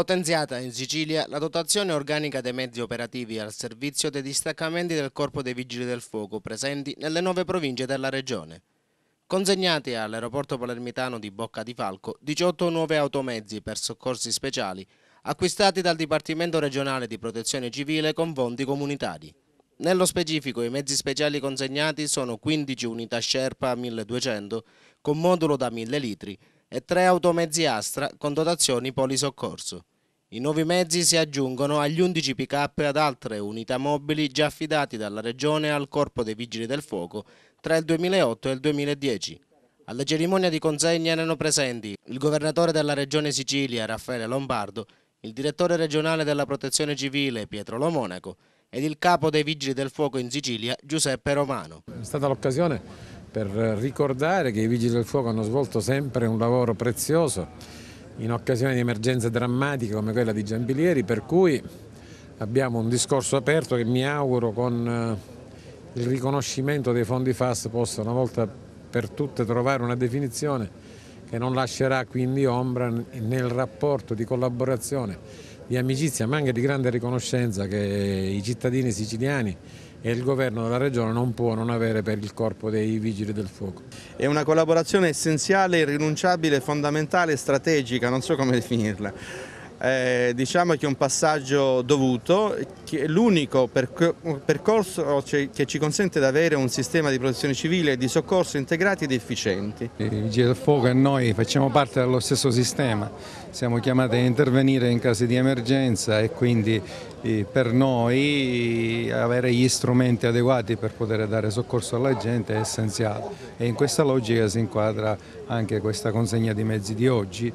Potenziata in Sicilia la dotazione organica dei mezzi operativi al servizio dei distaccamenti del Corpo dei Vigili del Fuoco presenti nelle nove province della Regione. Consegnati all'aeroporto palermitano di Bocca di Falco 18 nuovi automezzi per soccorsi speciali acquistati dal Dipartimento regionale di protezione civile con fondi comunitari. Nello specifico i mezzi speciali consegnati sono 15 unità Sherpa 1200 con modulo da 1000 litri e 3 automezzi Astra con dotazioni polisoccorso. I nuovi mezzi si aggiungono agli 11 pick-up ad altre unità mobili già affidati dalla Regione al Corpo dei Vigili del Fuoco tra il 2008 e il 2010. Alla cerimonia di consegna erano presenti il Governatore della Regione Sicilia Raffaele Lombardo, il Direttore Regionale della Protezione Civile Pietro Lomonaco ed il Capo dei Vigili del Fuoco in Sicilia Giuseppe Romano. È stata l'occasione per ricordare che i Vigili del Fuoco hanno svolto sempre un lavoro prezioso in occasione di emergenze drammatiche come quella di Giambilieri, per cui abbiamo un discorso aperto che mi auguro con eh, il riconoscimento dei fondi FAS possa una volta per tutte trovare una definizione che non lascerà quindi ombra nel rapporto di collaborazione, di amicizia ma anche di grande riconoscenza che i cittadini siciliani e il governo della regione non può non avere per il corpo dei vigili del fuoco. È una collaborazione essenziale, irrinunciabile, fondamentale, strategica, non so come definirla eh, diciamo che è un passaggio dovuto, l'unico percorso che ci consente di avere un sistema di protezione civile e di soccorso integrati ed efficienti. I vigili del fuoco e noi facciamo parte dello stesso sistema, siamo chiamati a intervenire in caso di emergenza e quindi eh, per noi avere gli strumenti adeguati per poter dare soccorso alla gente è essenziale e in questa logica si inquadra anche questa consegna di mezzi di oggi.